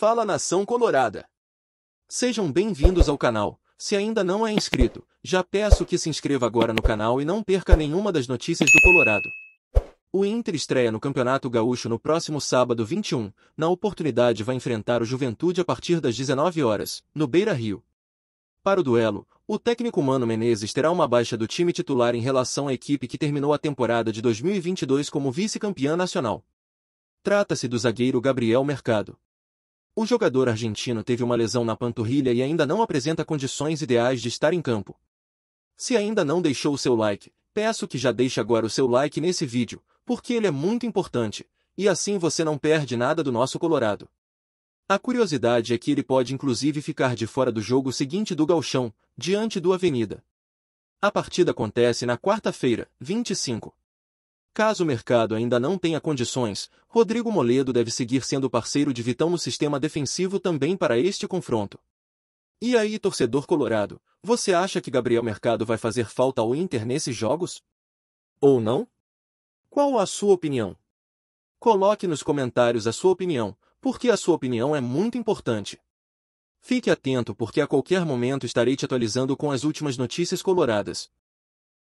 Fala Nação Colorada! Sejam bem-vindos ao canal. Se ainda não é inscrito, já peço que se inscreva agora no canal e não perca nenhuma das notícias do Colorado. O Inter estreia no Campeonato Gaúcho no próximo sábado 21. Na oportunidade vai enfrentar o Juventude a partir das 19 horas, no Beira-Rio. Para o duelo, o técnico Mano Menezes terá uma baixa do time titular em relação à equipe que terminou a temporada de 2022 como vice-campeã nacional. Trata-se do zagueiro Gabriel Mercado. O jogador argentino teve uma lesão na panturrilha e ainda não apresenta condições ideais de estar em campo. Se ainda não deixou o seu like, peço que já deixe agora o seu like nesse vídeo, porque ele é muito importante, e assim você não perde nada do nosso Colorado. A curiosidade é que ele pode inclusive ficar de fora do jogo seguinte do Galchão, diante do Avenida. A partida acontece na quarta-feira, 25. Caso o mercado ainda não tenha condições, Rodrigo Moledo deve seguir sendo parceiro de Vitão no sistema defensivo também para este confronto. E aí, torcedor colorado, você acha que Gabriel Mercado vai fazer falta ao Inter nesses jogos? Ou não? Qual a sua opinião? Coloque nos comentários a sua opinião, porque a sua opinião é muito importante. Fique atento porque a qualquer momento estarei te atualizando com as últimas notícias coloradas.